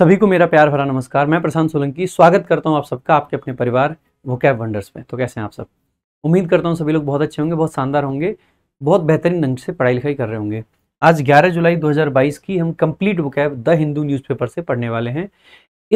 सभी को मेरा प्यार भरा नमस्कार मैं प्रशांत सोलंकी स्वागत करता हूँ आप सबका आपके अपने परिवार वो कैब वंडर्स में तो कैसे हैं आप सब उम्मीद करता हूँ सभी लोग बहुत अच्छे होंगे बहुत शानदार होंगे बहुत बेहतरीन ढंग से पढ़ाई लिखाई कर रहे होंगे आज 11 जुलाई 2022 की हम कंप्लीट वो कैब द हिंदू न्यूज़पेपर से पढ़ने वाले हैं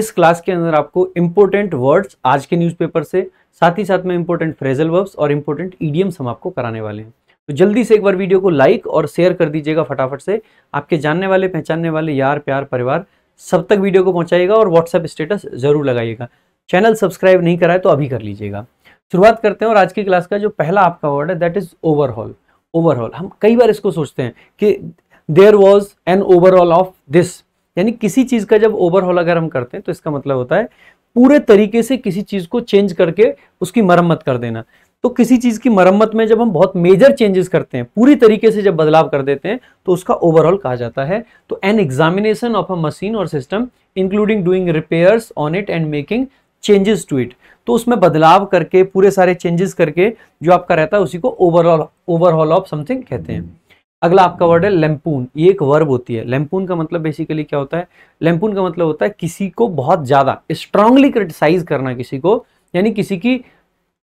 इस क्लास के अंदर आपको इम्पोर्टेंट वर्ड्स आज के न्यूज़पेपर से साथ ही साथ में इम्पोर्टेंट फ्रेजल वर्ब्स और इम्पोर्टेंट ईडियम्स हम आपको कराने वाले हैं तो जल्दी से एक बार वीडियो को लाइक और शेयर कर दीजिएगा फटाफट से आपके जानने वाले पहचानने वाले यार प्यार परिवार सब तक वीडियो को पहुंचाइएगा और व्हाट्सएप स्टेटस ज़रूर लगाइएगा चैनल सब्सक्राइब नहीं कराए तो अभी कर लीजिएगा शुरुआत करते हैं और आज की क्लास का जो पहला आपका वर्ड है दैट इज़ ओवरऑल ओवरऑल हम कई बार इसको सोचते हैं कि there was an overhaul of this यानी किसी चीज़ का जब ओवरऑल अगर हम करते हैं तो इसका मतलब होता है पूरे तरीके से किसी चीज़ को चेंज करके उसकी मरम्मत कर देना तो किसी चीज़ की मरम्मत में जब हम बहुत मेजर चेंजेस करते हैं पूरी तरीके से जब बदलाव कर देते हैं तो उसका ओवरऑल कहा जाता है तो an examination of a machine और system including doing repairs on it and making changes to it तो उसमें बदलाव करके पूरे सारे चेंजेस करके जो आपका रहता है उसी को ओवरऑल ओवरऑल ऑफ समथिंग कहते हैं अगला आपका वर्ड है लेम्पून ये एक वर्ब होती है लेम्पून का मतलब बेसिकली क्या होता है लेम्पून का मतलब होता है किसी को बहुत ज़्यादा स्ट्रांगली क्रिटिसाइज करना किसी को यानी किसी की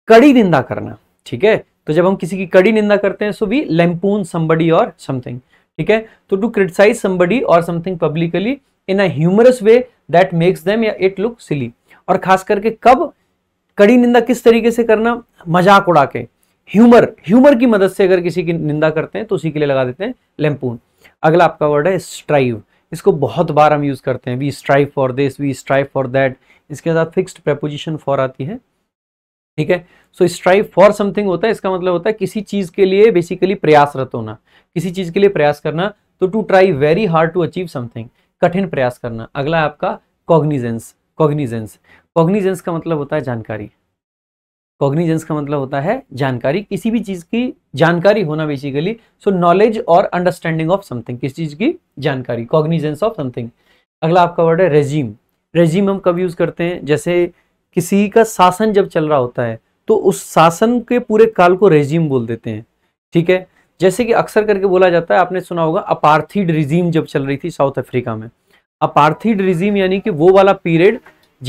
कड़ी निंदा करना ठीक है तो जब हम किसी की कड़ी निंदा करते हैं सो वी लेम्पून समबडी और समथिंग ठीक है तो टू क्रिटिसाइज समबडी और something publicly in a humorous way that makes them या इट लुक सिली और खास करके कब कड़ी निंदा किस तरीके से करना मजाक उड़ा के ह्यूमर ह्यूमर की मदद से अगर किसी की निंदा करते हैं तो उसी के लिए लगा देते हैं लेम्पून अगला आपका वर्ड है स्ट्राइव इसको बहुत बार हम यूज़ करते हैं we strive for this we strive for that इसके साथ फिक्स्ड प्रपोजिशन फॉर आती है ठीक है सो स्ट्राइव फॉर समथिंग होता है इसका मतलब होता है किसी चीज़ के लिए बेसिकली प्रयासरत होना किसी चीज़ के लिए प्रयास करना तो to try very hard to achieve something कठिन प्रयास करना अगला आपका कॉग्निजेंस कॉग्निजेंस कॉग्निजेंस का मतलब होता है जानकारी कॉग्निजेंस का मतलब होता है जानकारी किसी भी चीज़ की जानकारी होना बेसिकली सो नॉलेज और अंडरस्टैंडिंग ऑफ समथिंग किसी चीज़ की जानकारी कॉग्निजेंस ऑफ समथिंग अगला आपका वर्ड है रेजीम रेजीम हम कब यूज़ करते हैं जैसे किसी का शासन जब चल रहा होता है तो उस शासन के पूरे काल को रेजिम बोल देते हैं ठीक है जैसे कि अक्सर करके बोला जाता है आपने सुना होगा अपार्थिड रिजीम जब चल रही थी साउथ अफ्रीका में अपार्थिड रिजीम यानी कि वो वाला पीरियड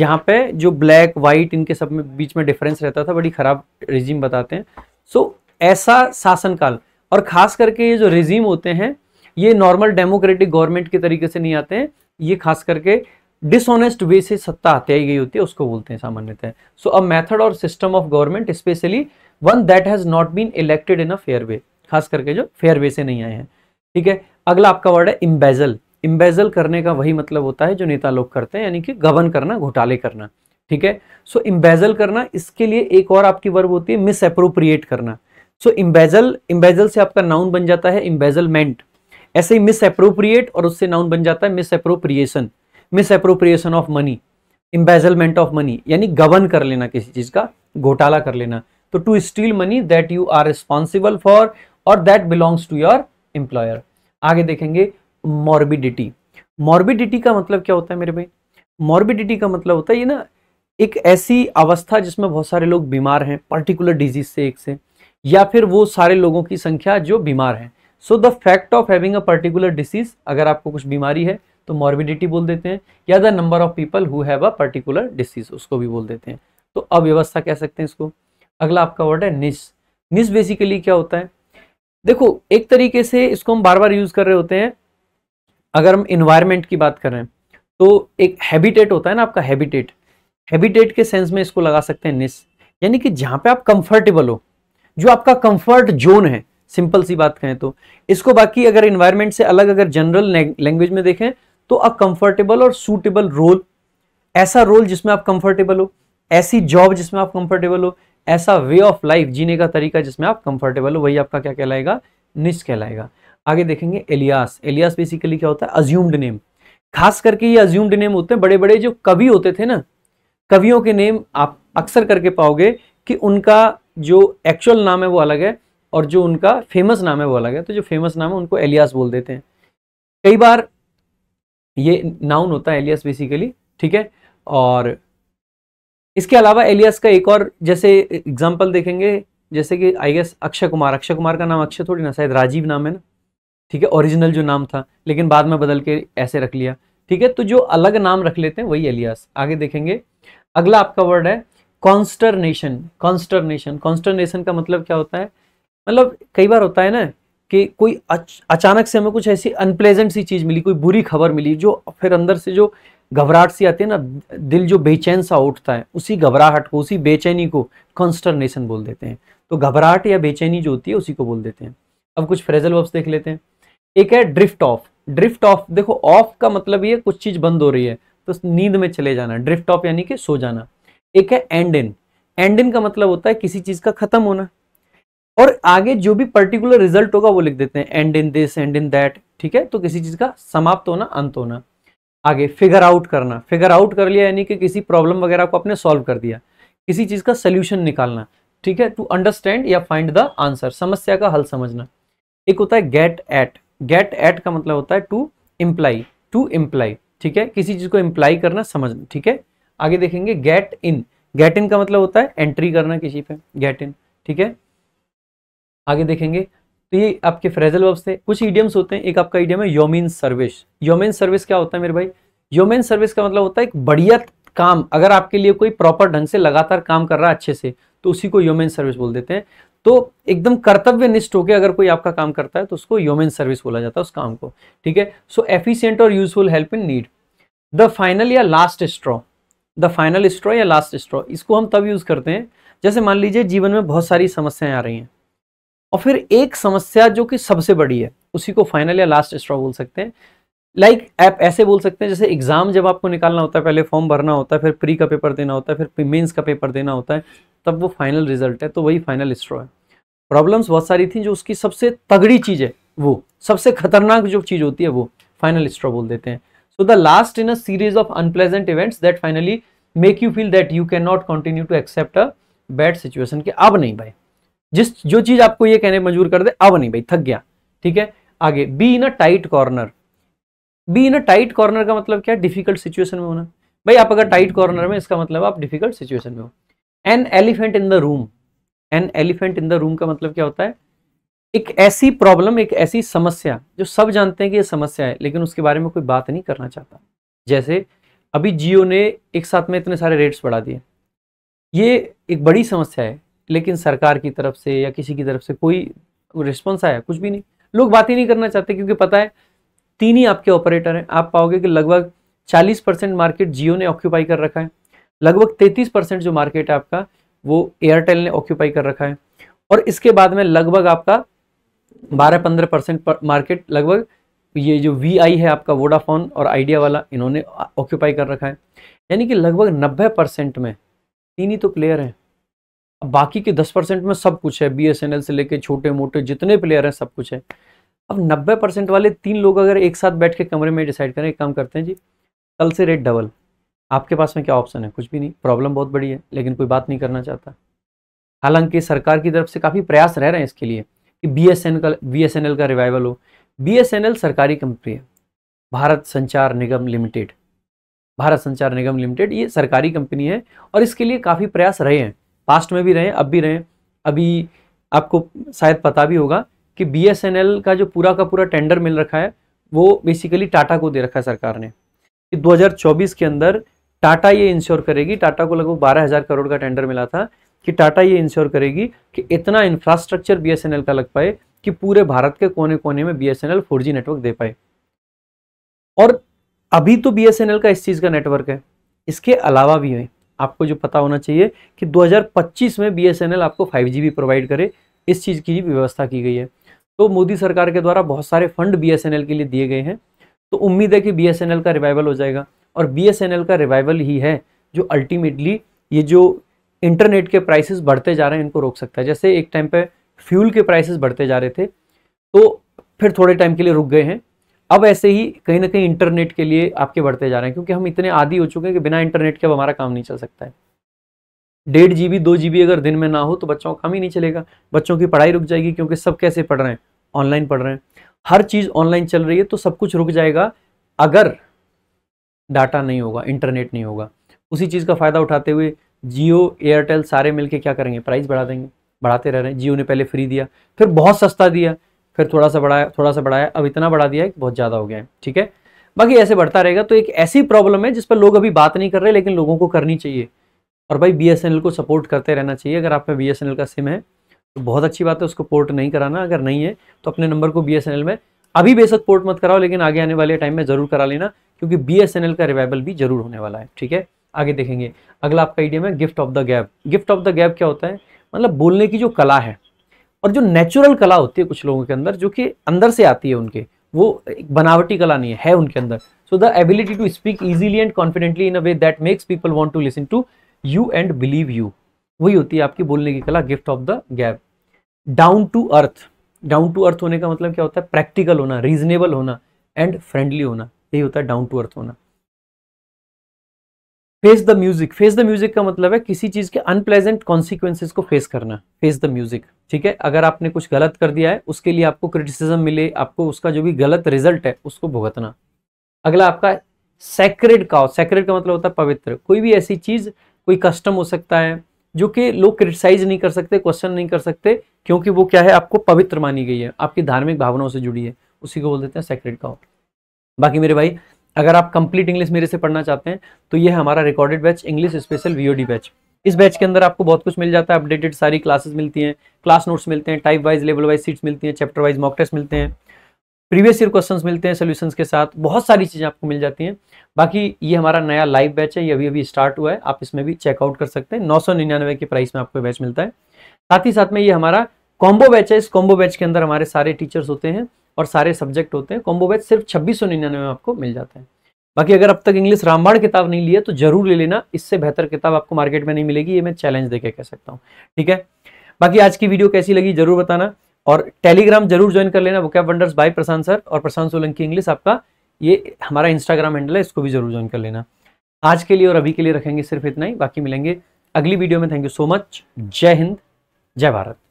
जहाँ पे जो ब्लैक वाइट इनके सब में बीच में डिफरेंस रहता था बड़ी खराब रिजीम बताते हैं सो so, ऐसा शासनकाल और खास करके ये जो रिजीम होते हैं ये नॉर्मल डेमोक्रेटिक गवर्नमेंट के तरीके से नहीं आते हैं ये खास करके डिसऑनेस्ट वे से सत्ता हत्याई गई होती है उसको बोलते हैं सामान्यतः सो अ मेथड और system of government specially one that has not been elected in a fair way खास करके जो फेयर वे से नहीं आए हैं ठीक है अगला आपका वर्ड है इम्बेजल इम्बेजल करने का वही मतलब होता है जो नेता लोग करते हैं यानी कि गबन करना घोटाले करना ठीक है सो so, इम्बेजल करना इसके लिए एक और आपकी वर्ब होती है मिस अप्रोप्रिएट करना सो इम्बेजल इम्बेजल से आपका नाउन बन जाता है इम्बेजलमेंट ऐसे ही मिस अप्रोप्रिएट और उससे नाउन बन जाता है misappropriation misappropriation of money embezzlement of money यानी गबन कर लेना किसी चीज़ का घोटाला कर लेना तो to steal money that you are responsible for और that belongs to your employer आगे देखेंगे मॉर्बिडिटी मॉर्बिडिटी का मतलब क्या होता है मेरे भाई मॉर्बिडिटी का मतलब होता है ये ना एक ऐसी अवस्था जिसमें बहुत सारे लोग बीमार हैं पर्टिकुलर डिजीज से एक से या फिर वो सारे लोगों की संख्या जो बीमार हैं so the fact of having a particular disease अगर आपको कुछ बीमारी है तो मॉर्बिडिटी बोल देते हैं या the number of people who have a particular disease उसको भी बोल देते हैं तो अव्यवस्था कह सकते हैं इसको अगला आपका वर्ड है निस निस बेसिकली क्या होता है देखो एक तरीके से इसको हम बार बार यूज कर रहे होते हैं अगर हम इन्वायरमेंट की बात करें तो एक हैबिटेट होता है ना आपका हैबिटेट हैबिटेट के सेंस में इसको लगा सकते हैं निस यानी कि जहां पे आप कंफर्टेबल हो जो आपका कंफर्ट जोन है सिंपल सी बात कहें तो इसको बाकी अगर इन्वायरमेंट से अलग अगर जनरल लैंग्वेज में देखें तो अ कंफर्टेबल और सूटेबल रोल ऐसा रोल जिसमें आप कंफर्टेबल हो ऐसी जॉब जिसमें आप कंफर्टेबल हो ऐसा वे ऑफ लाइफ जीने का तरीका जिसमें आप कंफर्टेबल हो वही आपका क्या कहलाएगा निश कहलाएगा आगे देखेंगे एलियास एलियास बेसिकली क्या होता है अज्यूम्ड नेम खास करके ये अज्यूम्ड नेम होते हैं बड़े बड़े जो कवि होते थे ना कवियों के नेम आप अक्सर करके पाओगे कि उनका जो एक्चुअल नाम है वो अलग है और जो उनका फेमस नाम है वो अलग है तो जो फेमस नाम है उनको एलियास बोल देते हैं कई बार ये नाउन होता है एलियस बेसिकली ठीक है और इसके अलावा एलियास का एक और जैसे एग्जाम्पल देखेंगे जैसे कि आई गेस अक्षय कुमार अक्षय कुमार का नाम अक्षय थोड़ी ना शायद राजीव नाम है ना ठीक है ओरिजिनल जो नाम था लेकिन बाद में बदल के ऐसे रख लिया ठीक है तो जो अलग नाम रख लेते हैं वही एलियास आगे देखेंगे अगला आपका वर्ड है कॉन्स्टरनेशन कॉन्स्टरनेशन कॉन्स्टरनेशन का मतलब क्या होता है मतलब कई बार होता है ना कि कोई अच, अचानक से हमें कुछ ऐसी अनप्लेजेंट सी चीज़ मिली कोई बुरी खबर मिली जो फिर अंदर से जो घबराहट सी आती है ना दिल जो बेचैन सा उठता है उसी घबराहट को उसी बेचैनी को कंस्टर्नेशन बोल देते हैं तो घबराहट या बेचैनी जो होती है उसी को बोल देते हैं अब कुछ फ्रेजल वर्ब्स देख लेते हैं एक है ड्रिफ्ट ऑफ ड्रिफ्ट ऑफ देखो ऑफ का मतलब ये कुछ चीज़ बंद हो रही है तो नींद में चले जाना ड्रिफ्ट ऑफ यानी कि सो जाना एक है एंड इन एंड इन का मतलब होता है किसी चीज़ का खत्म होना और आगे जो भी पर्टिकुलर रिजल्ट होगा वो लिख देते हैं end in this end in that ठीक है तो किसी चीज का समाप्त होना अंत होना आगे फिगर आउट करना फिगर आउट कर लिया यानी कि किसी प्रॉब्लम वगैरह को आपने सॉल्व कर दिया किसी चीज का सोल्यूशन निकालना ठीक है टू अंडरस्टैंड या फाइंड द आंसर समस्या का हल समझना एक होता है गेट एट गेट एट का मतलब होता है टू इम्प्लाई टू इम्प्लाई ठीक है किसी चीज को इम्प्लाई करना समझना ठीक है आगे देखेंगे गेट इन गेट इन का मतलब होता है एंट्री करना किसी पे गेट इन ठीक है आगे देखेंगे तो ये आपके फ्रेजल वर्ब्स थे कुछ ईडियम्स होते हैं एक आपका ईडियम है योमिन सर्विस योमिन सर्विस क्या होता है मेरे भाई योमिन सर्विस का मतलब होता है एक बढ़िया काम अगर आपके लिए कोई प्रॉपर ढंग से लगातार काम कर रहा है अच्छे से तो उसी को योमिन सर्विस बोल देते हैं तो एकदम कर्तव्य निष्ठ होकर अगर कोई आपका काम करता है तो उसको योमिन सर्विस बोला जाता है उस काम को ठीक है सो एफिशियंट और useful help in need the final या last straw the final straw या लास्ट स्ट्रॉ इसको हम तब यूज़ करते हैं जैसे मान लीजिए जीवन में बहुत सारी समस्याएं आ रही हैं और फिर एक समस्या जो कि सबसे बड़ी है उसी को फाइनल या लास्ट स्ट्रॉ बोल सकते हैं लाइक like, आप ऐसे बोल सकते हैं जैसे एग्जाम जब आपको निकालना होता है पहले फॉर्म भरना होता है फिर प्री का पेपर देना होता है फिर मेन्स का पेपर देना होता है तब वो फाइनल रिजल्ट है तो वही फाइनल स्ट्रॉ है प्रॉब्लम्स बहुत सारी थी जो उसकी सबसे तगड़ी चीज़ है वो सबसे खतरनाक जो चीज़ होती है वो फाइनल स्ट्रॉ बोल देते हैं so the last in a series of unpleasant events that finally make you feel that you can not continue to accept a bad situation कि अब नहीं भाई जिस जो चीज आपको ये कहने मंजूर कर दे अब नहीं भाई थक गया ठीक है आगे be in a tight corner be in a tight corner का मतलब क्या डिफिकल्ट सिचुएशन में होना भाई आप अगर टाइट कॉर्नर में इसका मतलब आप डिफिकल्ट सिचुएशन में हो an elephant in the room an elephant in the room का मतलब क्या होता है एक ऐसी प्रॉब्लम एक ऐसी समस्या जो सब जानते हैं कि ये समस्या है लेकिन उसके बारे में कोई बात नहीं करना चाहता जैसे अभी जियो ने एक साथ में इतने सारे रेट्स बढ़ा दिए ये एक बड़ी समस्या है लेकिन सरकार की तरफ से या किसी की तरफ से कोई रिस्पॉन्स आया कुछ भी नहीं लोग बात ही नहीं करना चाहते क्योंकि पता है तीन ही आपके ऑपरेटर हैं आप पाओगे कि लगभग 40 परसेंट मार्केट जियो ने ऑक्यूपाई कर रखा है लगभग 33 परसेंट जो मार्केट है आपका वो एयरटेल ने ऑक्यूपाई कर रखा है और इसके बाद में लगभग आपका 12-15 परसेंट मार्केट लगभग ये जो वी आई है आपका वोडाफोन और आइडिया वाला इन्होंने ऑक्यूपाई कर रखा है यानी कि लगभग 90 परसेंट में तीन ही तो प्लेयर हैं बाकी के दस परसेंट में सब कुछ है बीएसएनएल से लेके छोटे मोटे जितने प्लेयर हैं सब कुछ है अब नब्बे परसेंट वाले तीन लोग अगर एक साथ बैठ के कमरे में डिसाइड करें एक काम करते हैं जी कल से रेट डबल आपके पास में क्या ऑप्शन है कुछ भी नहीं प्रॉब्लम बहुत बड़ी है लेकिन कोई बात नहीं करना चाहता हालांकि सरकार की तरफ से काफ़ी प्रयास रह रहे हैं इसके लिए कि बी एस एन का बी एस एन एल का रिवाइवल हो बी एस एन एल सरकारी कंपनी है भारत संचार निगम लिमिटेड भारत संचार निगम लिमिटेड ये सरकारी कंपनी है और इसके लिए काफ़ी प्रयास रहे हैं पास्ट में भी रहे अब भी रहे अभी आपको शायद पता भी होगा कि बी का जो पूरा का पूरा टेंडर मिल रखा है वो बेसिकली टाटा को दे रखा है सरकार ने कि 2024 के अंदर टाटा ये इंश्योर करेगी टाटा को लगभग बारह हज़ार करोड़ का टेंडर मिला था कि टाटा ये इंश्योर करेगी कि इतना इंफ्रास्ट्रक्चर बी का लग पाए कि पूरे भारत के कोने कोने में बी एस नेटवर्क दे पाए और अभी तो बी का इस चीज़ का नेटवर्क है इसके अलावा भी हैं आपको जो पता होना चाहिए कि 2025 में बीएसएनएल आपको 5G प्रोवाइड करे इस चीज़ की व्यवस्था की गई है तो मोदी सरकार के द्वारा बहुत सारे फंड बीएसएनएल के लिए दिए गए हैं तो उम्मीद है कि बीएसएनएल का रिवाइवल हो जाएगा और बीएसएनएल का रिवाइवल ही है जो अल्टीमेटली ये जो इंटरनेट के प्राइसेस बढ़ते जा रहे हैं इनको रोक सकता है जैसे एक टाइम पर फ्यूल के प्राइसेस बढ़ते जा रहे थे तो फिर थोड़े टाइम के लिए रुक गए हैं अब ऐसे ही कहीं ना कहीं इंटरनेट के लिए आपके बढ़ते जा रहे हैं क्योंकि हम इतने आदि हो चुके हैं कि बिना इंटरनेट के अब हमारा काम नहीं चल सकता है डेढ़ जी बी दो जी बी अगर दिन में ना हो तो बच्चों का काम ही नहीं चलेगा बच्चों की पढ़ाई रुक जाएगी क्योंकि सब कैसे पढ़ रहे हैं ऑनलाइन पढ़ रहे हैं हर चीज़ ऑनलाइन चल रही है तो सब कुछ रुक जाएगा अगर डाटा नहीं होगा इंटरनेट नहीं होगा उसी चीज़ का फ़ायदा उठाते हुए जियो एयरटेल सारे मिलके क्या करेंगे प्राइस बढ़ा देंगे बढ़ाते रह रहे हैं जियो ने पहले फ्री दिया फिर बहुत सस्ता दिया फिर थोड़ा सा बढ़ाया थोड़ा सा बढ़ाया अब इतना बढ़ा दिया है बहुत ज़्यादा हो गया है ठीक है बाकी ऐसे बढ़ता रहेगा तो एक ऐसी प्रॉब्लम है जिस पर लोग अभी बात नहीं कर रहे लेकिन लोगों को करनी चाहिए और भाई बी को सपोर्ट करते रहना चाहिए अगर आप में बी का सिम है तो बहुत अच्छी बात है उसको पोर्ट नहीं कराना अगर नहीं है तो अपने नंबर को बी में अभी बेसक पोर्ट मत कराओ लेकिन आगे आने वाले टाइम में ज़रूर करा लेना क्योंकि बी का रिवाइवल भी ज़रूर होने वाला है ठीक है आगे देखेंगे अगला आपका आइडिया है gift of the gab gift of the gab क्या होता है मतलब बोलने की जो कला है और जो नेचुरल कला होती है कुछ लोगों के अंदर जो कि अंदर से आती है उनके वो एक बनावटी कला नहीं है, है उनके अंदर so the ability to speak easily and confidently in a way that makes people want to listen to you and believe you वही होती है आपकी बोलने की कला gift of the gab down to earth down to earth होने का मतलब क्या होता है प्रैक्टिकल होना रीजनेबल होना एंड फ्रेंडली होना यही होता है डाउन टू अर्थ होना face the music face the music का मतलब है किसी चीज के अनप्लेजेंट कॉन्सिक्वेंसेस को फेस करना फेस द म्यूजिक ठीक है अगर आपने कुछ गलत कर दिया है उसके लिए आपको क्रिटिसिज्म मिले आपको उसका जो भी गलत रिजल्ट है उसको भुगतना अगला आपका सेक्रेड काउ सेक्रेड का मतलब होता है पवित्र कोई भी ऐसी चीज कोई कस्टम हो सकता है जो कि लोग क्रिटिसाइज नहीं कर सकते क्वेश्चन नहीं कर सकते क्योंकि वो क्या है आपको पवित्र मानी गई है आपकी धार्मिक भावनाओं से जुड़ी है उसी को बोल देते हैं सेक्रेड काउ बाकी मेरे भाई अगर आप कंप्लीट इंग्लिश मेरे से पढ़ना चाहते हैं तो ये हमारा recorded batch English special VOD batch इस बैच के अंदर आपको बहुत कुछ मिल जाता है अपडेटेड सारी क्लासेस मिलती हैं क्लास नोट्स मिलते हैं type wise level wise sheets मिलती हैं चैप्टर वाइज मॉक टेस्ट मिलते हैं प्रीवियस ईयर क्वेश्चंस मिलते हैं सोल्यूशन के साथ बहुत सारी चीज़ें आपको मिल जाती हैं बाकी ये हमारा नया लाइव बैच है ये अभी अभी स्टार्ट हुआ है आप इसमें भी चेकआउट कर सकते हैं नौ सौ निन्यानवे के प्राइस में आपको बैच मिलता है साथ ही साथ में ये हमारा कॉम्बो बैच है इस कॉम्बो बैच के अंदर हमारे सारे टीचर्स होते हैं और सारे सब्जेक्ट होते हैं कॉम्बो बैच सिर्फ छब्बीस में आपको मिल जाते हैं बाकी अगर अब तक इंग्लिश रामबाण किताब नहीं लिया तो जरूर ले लेना इससे बेहतर किताब आपको मार्केट में नहीं मिलेगी ये मैं चैलेंज देके कह सकता हूँ ठीक है बाकी आज की वीडियो कैसी लगी जरूर बताना और टेलीग्राम जरूर ज्वाइन कर लेना vocab wonders by Prashant sir और प्रशांत सोलंकी इंग्लिश आपका ये हमारा इंस्टाग्राम हैंडल है इसको भी जरूर ज्वाइन कर लेना आज के लिए और अभी के लिए रखेंगे सिर्फ इतना ही बाकी मिलेंगे अगली वीडियो में थैंक यू सो मच जय हिंद जय भारत